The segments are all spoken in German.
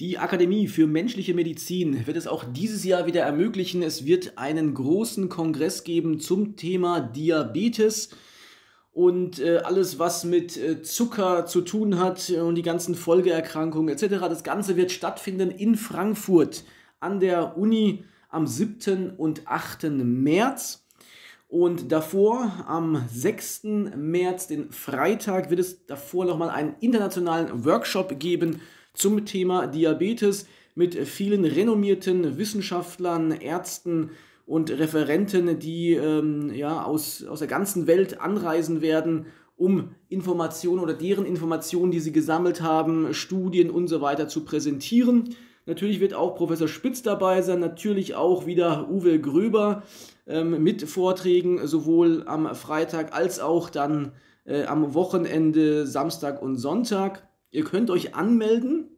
Die Akademie für menschliche Medizin wird es auch dieses Jahr wieder ermöglichen. Es wird einen großen Kongress geben zum Thema Diabetes und äh, alles, was mit äh, Zucker zu tun hat und die ganzen Folgeerkrankungen etc. Das Ganze wird stattfinden in Frankfurt an der Uni am 7. und 8. März. Und davor, am 6. März, den Freitag, wird es davor nochmal einen internationalen Workshop geben zum Thema Diabetes mit vielen renommierten Wissenschaftlern, Ärzten und Referenten, die ähm, ja, aus, aus der ganzen Welt anreisen werden, um Informationen oder deren Informationen, die sie gesammelt haben, Studien und so weiter zu präsentieren. Natürlich wird auch Professor Spitz dabei sein, natürlich auch wieder Uwe Gröber ähm, mit Vorträgen, sowohl am Freitag als auch dann äh, am Wochenende, Samstag und Sonntag. Ihr könnt euch anmelden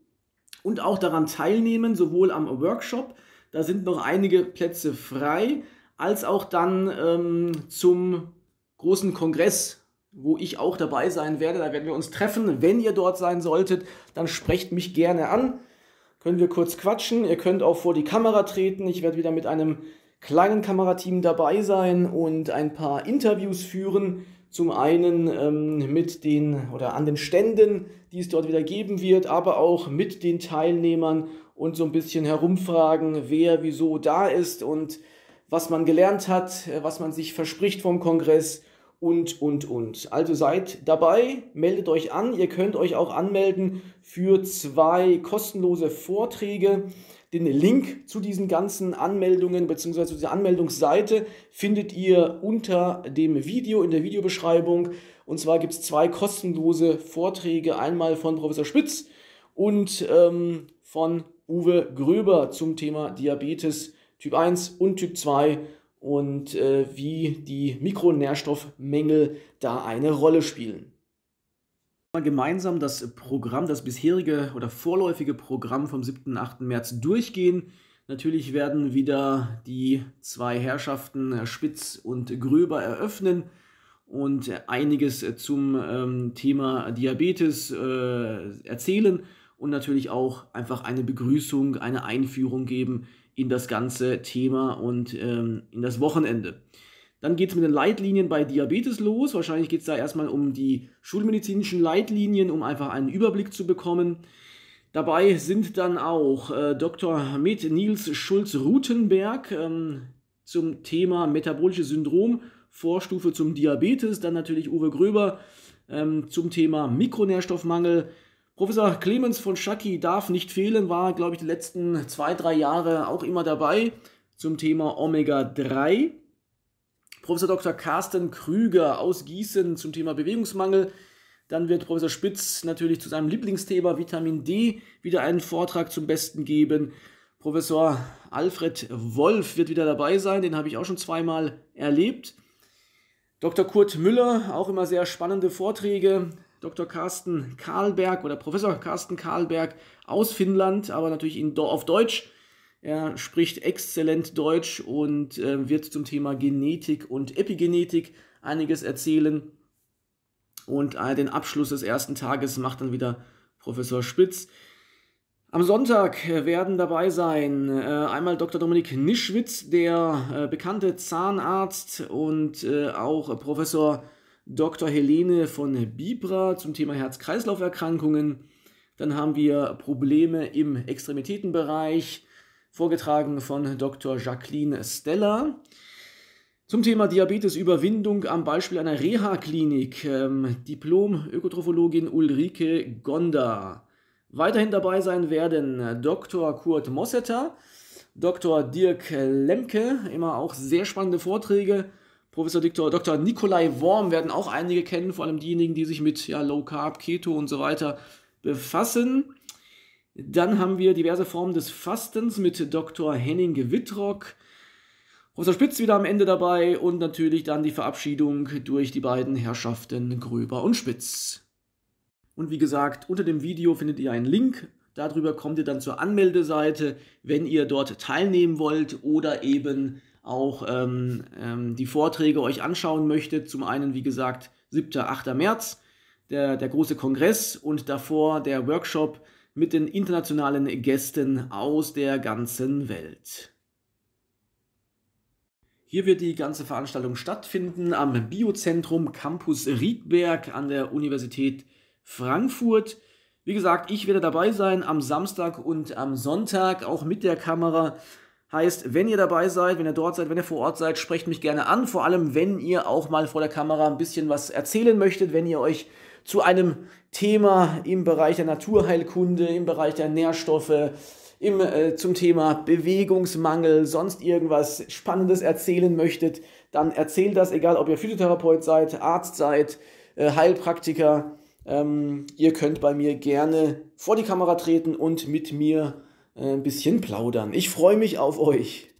und auch daran teilnehmen, sowohl am Workshop, da sind noch einige Plätze frei, als auch dann ähm, zum großen Kongress, wo ich auch dabei sein werde. Da werden wir uns treffen. Wenn ihr dort sein solltet, dann sprecht mich gerne an. Können wir kurz quatschen. Ihr könnt auch vor die Kamera treten. Ich werde wieder mit einem kleinen Kamerateam dabei sein und ein paar Interviews führen zum einen ähm, mit den oder an den Ständen, die es dort wieder geben wird, aber auch mit den Teilnehmern und so ein bisschen herumfragen, wer wieso da ist und was man gelernt hat, äh, was man sich verspricht vom Kongress und, und, und. Also seid dabei, meldet euch an. Ihr könnt euch auch anmelden für zwei kostenlose Vorträge. Den Link zu diesen ganzen Anmeldungen bzw. zu dieser Anmeldungsseite findet ihr unter dem Video in der Videobeschreibung. Und zwar gibt es zwei kostenlose Vorträge, einmal von Professor Spitz und ähm, von Uwe Gröber zum Thema Diabetes Typ 1 und Typ 2 und äh, wie die Mikronährstoffmängel da eine Rolle spielen mal gemeinsam das Programm, das bisherige oder vorläufige Programm vom 7. und 8. März durchgehen. Natürlich werden wieder die zwei Herrschaften Spitz und Gröber eröffnen und einiges zum ähm, Thema Diabetes äh, erzählen und natürlich auch einfach eine Begrüßung, eine Einführung geben in das ganze Thema und ähm, in das Wochenende. Dann geht es mit den Leitlinien bei Diabetes los. Wahrscheinlich geht es da erstmal um die schulmedizinischen Leitlinien, um einfach einen Überblick zu bekommen. Dabei sind dann auch äh, Dr. Med Niels Schulz-Rutenberg ähm, zum Thema metabolisches Syndrom, Vorstufe zum Diabetes, dann natürlich Uwe Gröber ähm, zum Thema Mikronährstoffmangel. Professor Clemens von Schacki darf nicht fehlen, war, glaube ich, die letzten zwei, drei Jahre auch immer dabei zum Thema Omega-3. Professor Dr. Carsten Krüger aus Gießen zum Thema Bewegungsmangel. Dann wird Professor Spitz natürlich zu seinem Lieblingsthema Vitamin D wieder einen Vortrag zum Besten geben. Professor Alfred Wolf wird wieder dabei sein, den habe ich auch schon zweimal erlebt. Dr. Kurt Müller, auch immer sehr spannende Vorträge. Dr. Carsten Karlberg oder Professor Carsten Karlberg aus Finnland, aber natürlich in, auf Deutsch. Er spricht exzellent Deutsch und äh, wird zum Thema Genetik und Epigenetik einiges erzählen. Und äh, den Abschluss des ersten Tages macht dann wieder Professor Spitz. Am Sonntag äh, werden dabei sein äh, einmal Dr. Dominik Nischwitz, der äh, bekannte Zahnarzt, und äh, auch Professor Dr. Helene von Bibra zum Thema Herz-Kreislauf-Erkrankungen. Dann haben wir Probleme im Extremitätenbereich vorgetragen von Dr. Jacqueline Stella. Zum Thema Diabetesüberwindung am Beispiel einer Reha-Klinik, ähm, Diplom-Ökotrophologin Ulrike Gonda. Weiterhin dabei sein werden Dr. Kurt Mossetter, Dr. Dirk Lemke, immer auch sehr spannende Vorträge. Professor Dr. Dr. Nikolai Worm werden auch einige kennen, vor allem diejenigen, die sich mit ja, Low Carb, Keto und so weiter befassen. Dann haben wir diverse Formen des Fastens mit Dr. Henning Wittrock. Professor Spitz wieder am Ende dabei und natürlich dann die Verabschiedung durch die beiden Herrschaften Gröber und Spitz. Und wie gesagt, unter dem Video findet ihr einen Link. Darüber kommt ihr dann zur Anmeldeseite, wenn ihr dort teilnehmen wollt oder eben auch ähm, ähm, die Vorträge euch anschauen möchtet. Zum einen, wie gesagt, 7. 8. März, der, der große Kongress und davor der Workshop mit den internationalen Gästen aus der ganzen Welt. Hier wird die ganze Veranstaltung stattfinden am Biozentrum Campus Riedberg an der Universität Frankfurt. Wie gesagt, ich werde dabei sein am Samstag und am Sonntag, auch mit der Kamera. Heißt, wenn ihr dabei seid, wenn ihr dort seid, wenn ihr vor Ort seid, sprecht mich gerne an. Vor allem, wenn ihr auch mal vor der Kamera ein bisschen was erzählen möchtet, wenn ihr euch zu einem Thema im Bereich der Naturheilkunde, im Bereich der Nährstoffe, im, äh, zum Thema Bewegungsmangel, sonst irgendwas Spannendes erzählen möchtet, dann erzählt das, egal ob ihr Physiotherapeut seid, Arzt seid, äh, Heilpraktiker. Ähm, ihr könnt bei mir gerne vor die Kamera treten und mit mir äh, ein bisschen plaudern. Ich freue mich auf euch.